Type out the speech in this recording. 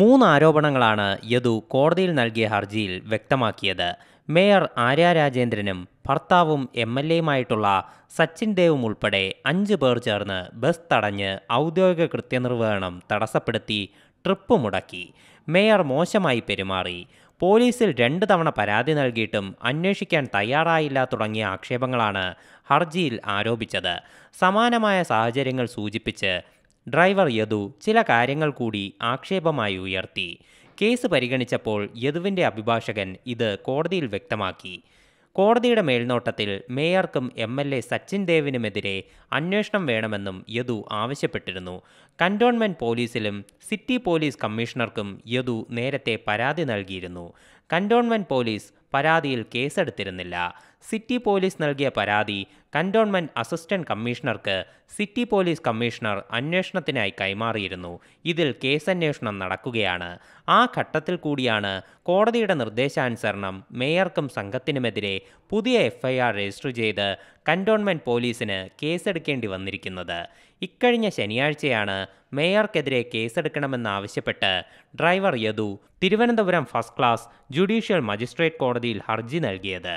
മൂന്ന് ആരോപണങ്ങളാണ് യദു കോടതിയിൽ നൽകിയ ഹർജിയിൽ വ്യക്തമാക്കിയത് മേയർ ആര്യ രാജേന്ദ്രനും ഭർത്താവും എം എൽ എയുമായിട്ടുള്ള സച്ചിൻ ദേവും ഉൾപ്പെടെ അഞ്ച് പേർ ചേർന്ന് ബസ് തടഞ്ഞ് ഔദ്യോഗിക കൃത്യനിർവഹണം തടസ്സപ്പെടുത്തി ട്രിപ്പ് മുടക്കി മേയർ മോശമായി പെരുമാറി പോലീസിൽ രണ്ട് തവണ പരാതി നൽകിയിട്ടും അന്വേഷിക്കാൻ തയ്യാറായില്ല തുടങ്ങിയ ആക്ഷേപങ്ങളാണ് ഹർജിയിൽ ആരോപിച്ചത് സമാനമായ സാഹചര്യങ്ങൾ സൂചിപ്പിച്ച് ഡ്രൈവർ യദു ചില കാര്യങ്ങൾ കൂടി ആക്ഷേപമായി ഉയർത്തി കേസ് പരിഗണിച്ചപ്പോൾ യദുവിൻ്റെ അഭിഭാഷകൻ ഇത് കോടതിയിൽ വ്യക്തമാക്കി കോടതിയുടെ മേൽനോട്ടത്തിൽ മേയർക്കും എം എൽ എ സച്ചിൻ ദേവിനുമെതിരെ അന്വേഷണം വേണമെന്നും യദു ആവശ്യപ്പെട്ടിരുന്നു കൻ്റോൺമെൻറ്റ് പോലീസിലും സിറ്റി പോലീസ് കമ്മീഷണർക്കും യദു നേരത്തെ പരാതി നൽകിയിരുന്നു കൻ്റോൺമെൻറ്റ് പോലീസ് പരാതിയിൽ കേസെടുത്തിരുന്നില്ല സിറ്റി പോലീസ് നൽകിയ പരാതി കൻ്റോൺമെൻറ് അസിസ്റ്റന്റ് കമ്മീഷണർക്ക് സിറ്റി പോലീസ് കമ്മീഷണർ അന്വേഷണത്തിനായി കൈമാറിയിരുന്നു ഇതിൽ കേസന്വേഷണം നടക്കുകയാണ് ആ ഘട്ടത്തിൽ കൂടിയാണ് കോടതിയുടെ നിർദ്ദേശാനുസരണം മേയർക്കും സംഘത്തിനുമെതിരെ പുതിയ എഫ്ഐആർ രജിസ്റ്റർ ചെയ്ത് കൻ്റോൺമെൻറ് പോലീസിന് കേസെടുക്കേണ്ടി വന്നിരിക്കുന്നത് ഇക്കഴിഞ്ഞ ശനിയാഴ്ചയാണ് മേയർക്കെതിരെ കേസെടുക്കണമെന്നാവശ്യപ്പെട്ട് driver Yadu Thiruvananthapuram first class judicial magistrate കോടതിയിൽ ഹർജി നൽകിയത്